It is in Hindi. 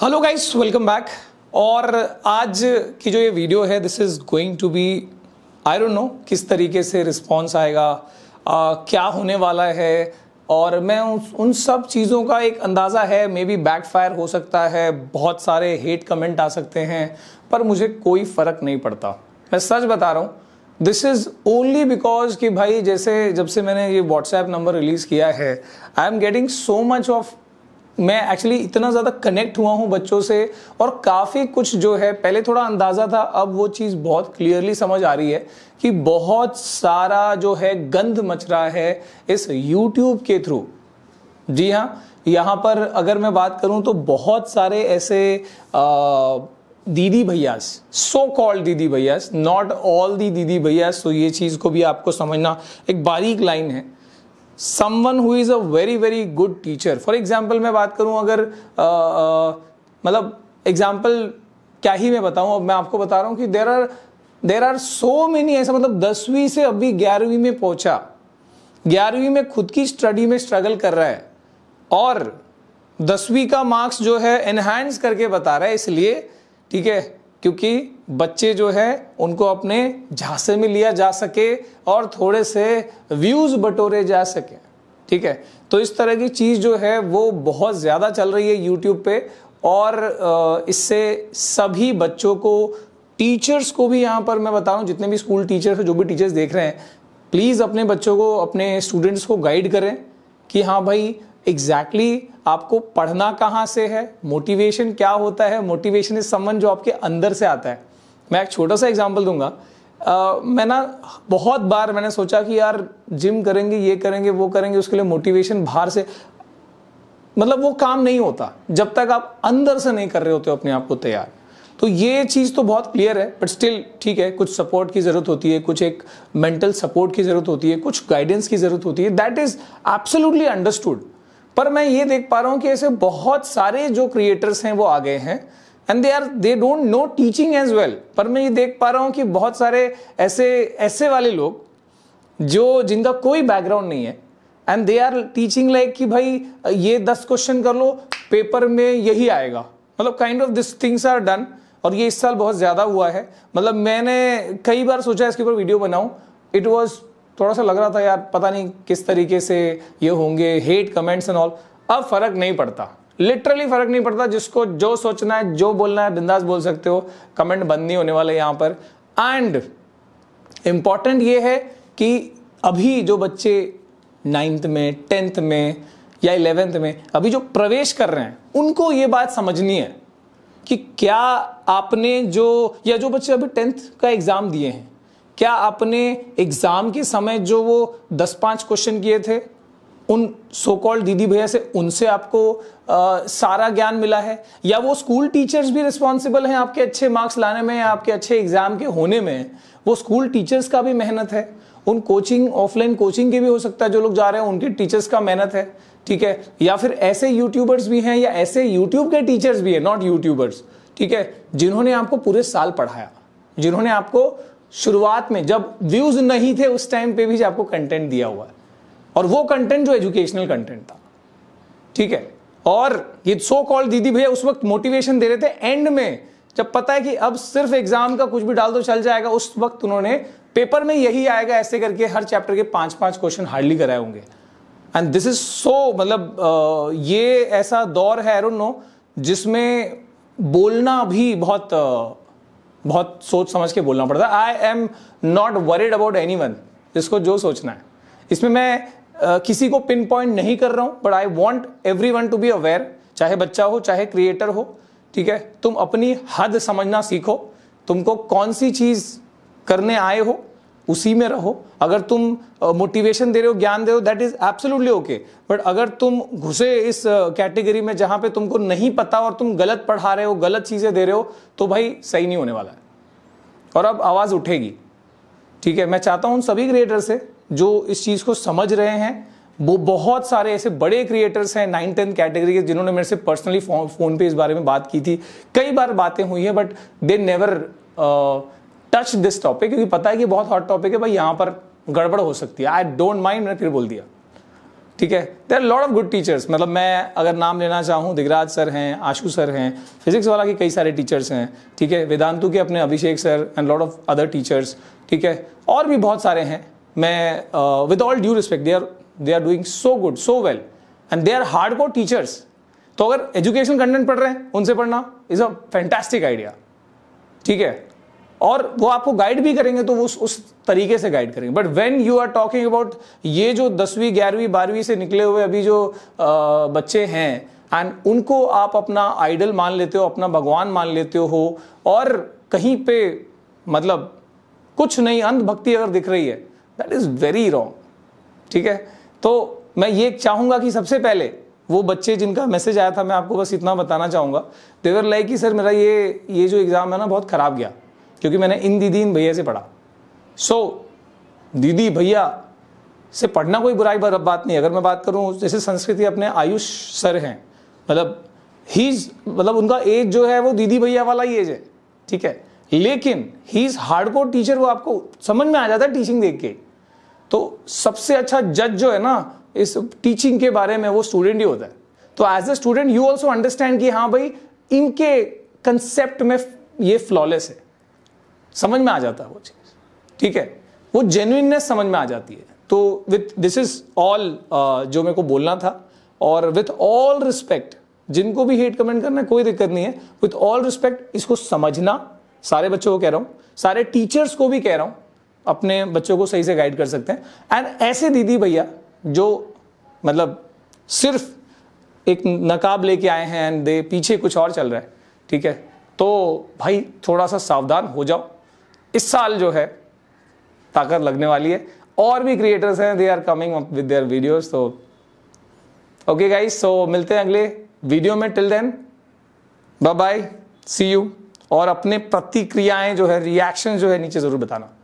हेलो गाइस वेलकम बैक और आज की जो ये वीडियो है this is going to be I don't know किस तरीके से रिस्पांस आएगा आ, क्या होने वाला है और मैं उस उन सब चीज़ों का एक अंदाज़ा है मे बी बैकफायर हो सकता है बहुत सारे हेट कमेंट आ सकते हैं पर मुझे कोई फ़र्क नहीं पड़ता मैं सच बता रहा हूँ दिस इज़ ओनली बिकॉज कि भाई जैसे जब से मैंने ये व्हाट्सएप नंबर रिलीज़ किया है I am getting so much of मैं एक्चुअली इतना ज़्यादा कनेक्ट हुआ हूँ बच्चों से और काफ़ी कुछ जो है पहले थोड़ा अंदाज़ा था अब वो चीज़ बहुत क्लियरली समझ आ रही है कि बहुत सारा जो है गंध मच रहा है इस यूट्यूब के थ्रू जी हाँ यहाँ पर अगर मैं बात करूँ तो बहुत सारे ऐसे आ, दीदी भैया सो कॉल्ड दीदी भैयास नॉट ऑल दी दीदी भैया सो तो ये चीज़ को भी आपको समझना एक बारीक लाइन है someone who is a very very good teacher for example मैं बात करूं अगर मतलब एग्जाम्पल क्या ही मैं बताऊं अब मैं आपको बता रहा हूं कि there are there are so many ऐसा मतलब दसवीं से अभी ग्यारहवीं में पहुंचा ग्यारहवीं में खुद की स्टडी में स्ट्रगल कर रहा है और दसवीं का मार्क्स जो है एनहैंस करके बता रहा है इसलिए ठीक है क्योंकि बच्चे जो है उनको अपने झांसे में लिया जा सके और थोड़े से व्यूज़ बटोरे जा सके ठीक है तो इस तरह की चीज़ जो है वो बहुत ज़्यादा चल रही है यूट्यूब पे और इससे सभी बच्चों को टीचर्स को भी यहाँ पर मैं बताऊँ जितने भी स्कूल टीचर्स जो भी टीचर्स देख रहे हैं प्लीज़ अपने बच्चों को अपने स्टूडेंट्स को गाइड करें कि हाँ भाई एग्जैक्टली exactly आपको पढ़ना कहाँ से है मोटिवेशन क्या होता है मोटिवेशन इज समन जो आपके अंदर से आता है मैं एक छोटा सा एग्जाम्पल दूंगा Uh, मैं ना बहुत बार मैंने सोचा कि यार जिम करेंगे ये करेंगे वो करेंगे उसके लिए मोटिवेशन बाहर से मतलब वो काम नहीं होता जब तक आप अंदर से नहीं कर रहे होते हो अपने आप को तैयार तो ये चीज़ तो बहुत क्लियर है बट स्टिल ठीक है कुछ सपोर्ट की ज़रूरत होती है कुछ एक मेंटल सपोर्ट की ज़रूरत होती है कुछ गाइडेंस की ज़रूरत होती है दैट इज़ एब्सोल्युटली अंडरस्टूड पर मैं ये देख पा रहा हूँ कि ऐसे बहुत सारे जो क्रिएटर्स हैं वो आ गए हैं and they are they don't know teaching as well पर मैं ये देख पा रहा हूँ कि बहुत सारे ऐसे ऐसे वाले लोग जो जिनका कोई बैकग्राउंड नहीं है and they are teaching like कि भाई ये दस क्वेश्चन कर लो पेपर में यही आएगा मतलब kind of this things are done और ये इस साल बहुत ज़्यादा हुआ है मतलब मैंने कई बार सोचा इसके ऊपर वीडियो बनाऊं इट वॉज थोड़ा सा लग रहा था यार पता नहीं किस तरीके से ये होंगे हेट कमेंट्स एंड ऑल अब फर्क नहीं पड़ता लिटरली फर्क नहीं पड़ता जिसको जो सोचना है जो बोलना है बिंदास बोल सकते हो कमेंट बंद नहीं होने वाले यहाँ पर एंड इम्पॉर्टेंट ये है कि अभी जो बच्चे नाइन्थ में टेंथ में या इलेवेंथ में अभी जो प्रवेश कर रहे हैं उनको ये बात समझनी है कि क्या आपने जो या जो बच्चे अभी टेंथ का एग्ज़ाम दिए हैं क्या आपने एग्जाम के समय जो वो दस पांच क्वेश्चन किए थे उन सो कॉल्ड दीदी भैया से उनसे आपको आ, सारा ज्ञान मिला है या वो स्कूल टीचर्स भी रिस्पॉन्सिबल हैं आपके अच्छे मार्क्स लाने में या आपके अच्छे एग्जाम के होने में वो स्कूल टीचर्स का भी मेहनत है उन कोचिंग ऑफलाइन कोचिंग के भी हो सकता है जो लोग जा रहे हैं उनके टीचर्स का मेहनत है ठीक है या फिर ऐसे यूट्यूबर्स भी हैं या ऐसे यूट्यूब के टीचर्स भी हैं नॉट यूट्यूबर्स ठीक है जिन्होंने आपको पूरे साल पढ़ाया जिन्होंने आपको शुरुआत में जब व्यूज नहीं थे उस टाइम पे भी आपको कंटेंट दिया हुआ है और वो कंटेंट जो एजुकेशनल कंटेंट था ठीक है और ये सो कॉल दीदी भैया उस वक्त मोटिवेशन दे रहे थे एंड में जब पता है कि अब सिर्फ एग्जाम का कुछ भी डाल दो चल जाएगा उस वक्त उन्होंने पेपर में यही आएगा ऐसे करके हर चैप्टर के पांच पांच क्वेश्चन हार्डली कराए होंगे एंड दिस इज सो मतलब ये ऐसा दौर है आई डोंट नो जिसमें बोलना भी बहुत बहुत सोच समझ के बोलना पड़ता है I am not worried about anyone जिसको जो सोचना है इसमें मैं आ, किसी को पिन पॉइंट नहीं कर रहा हूँ but I want everyone to be aware चाहे बच्चा हो चाहे क्रिएटर हो ठीक है तुम अपनी हद समझना सीखो तुमको कौन सी चीज करने आए हो उसी में रहो अगर तुम मोटिवेशन दे रहे हो ज्ञान दे रहे हो that is absolutely okay but अगर तुम घुसे इस कैटेगरी में जहां पे तुमको नहीं पता और तुम गलत पढ़ा रहे हो गलत चीजें दे रहे हो तो भाई सही नहीं होने वाला है और अब आवाज उठेगी ठीक है मैं चाहता हूं उन सभी क्रिएटर से जो इस चीज को समझ रहे हैं वो बहुत सारे ऐसे बड़े क्रिएटर्स हैं नाइन टेंथ कैटेगरी के जिन्होंने मेरे से पर्सनली फोन पे इस बारे में बात की थी कई बार बातें हुई है but they never touch this topic क्योंकि पता है कि बहुत हॉट टॉपिक है भाई यहाँ पर गड़बड़ हो सकती है आई डोंट माइंड मैंने फिर बोल दिया ठीक है there lot of good teachers मतलब मैं अगर नाम लेना चाहूँ दिगराज सर हैं आशु सर हैं फिजिक्स वाला के कई सारे टीचर्स हैं ठीक है वेदांतु के अपने Abhishek sir and lot of other teachers ठीक है और भी बहुत सारे हैं मैं with all due respect they are they are doing so good so well and they are hardcore teachers तो अगर एजुकेशन कंटेंट पढ़ रहे हैं उनसे पढ़ना इज़ अ फैंटेस्टिक आइडिया ठीक है और वो आपको गाइड भी करेंगे तो वो उस, उस तरीके से गाइड करेंगे but when you are talking about ये जो दसवीं ग्यारहवीं बारहवीं से निकले हुए अभी जो आ, बच्चे हैं एंड उनको आप अपना आइडल मान लेते हो अपना भगवान मान लेते हो और कहीं पे मतलब कुछ नहीं अंधभक्ति अगर दिख रही है दैट इज़ वेरी रॉन्ग ठीक है तो मैं ये चाहूंगा कि सबसे पहले वो बच्चे जिनका मैसेज आया था मैं आपको बस इतना बताना चाहूंगा देवर लाइक कि सर मेरा ये ये जो एग्ज़ाम है ना बहुत ख़राब गया क्योंकि मैंने इन दीदी इन भैया से पढ़ा सो so, दीदी भैया से पढ़ना कोई बुराई बात नहीं अगर मैं बात करूँ जैसे संस्कृति अपने आयुष सर हैं मतलब ही मतलब उनका एज जो है वो दीदी भैया वाला ही एज है ठीक है लेकिन he is hardcore teacher वो आपको समझ में आ जाता है टीचिंग देख के तो सबसे अच्छा जज जो है ना इस टीचिंग के बारे में वो स्टूडेंट ही होता है तो as a student you also understand कि हाँ भाई इनके कंसेप्ट में ये फ्लॉलेस है समझ में आ जाता है वो चीज़ ठीक है वो जेन्यनेस समझ में आ जाती है तो विथ दिस इज ऑल जो मेरे को बोलना था और विथ ऑल रिस्पेक्ट जिनको भी हेट कमेंट करना है कोई दिक्कत नहीं है विथ ऑल रिस्पेक्ट इसको समझना सारे बच्चों को कह रहा हूँ सारे टीचर्स को भी कह रहा हूँ अपने बच्चों को सही से गाइड कर सकते हैं एंड ऐसे दीदी भैया जो मतलब सिर्फ एक नकाब लेके आए हैं एंड दे पीछे कुछ और चल रहा है ठीक है तो भाई थोड़ा सा सावधान हो जाओ इस साल जो है ताकत लगने वाली है और भी क्रिएटर्स हैं they are coming up with their videos तो ओके गाइस सो मिलते हैं अगले वीडियो में till then bye bye see you और अपने प्रतिक्रियाएं जो है रिएक्शन जो है नीचे जरूर बताना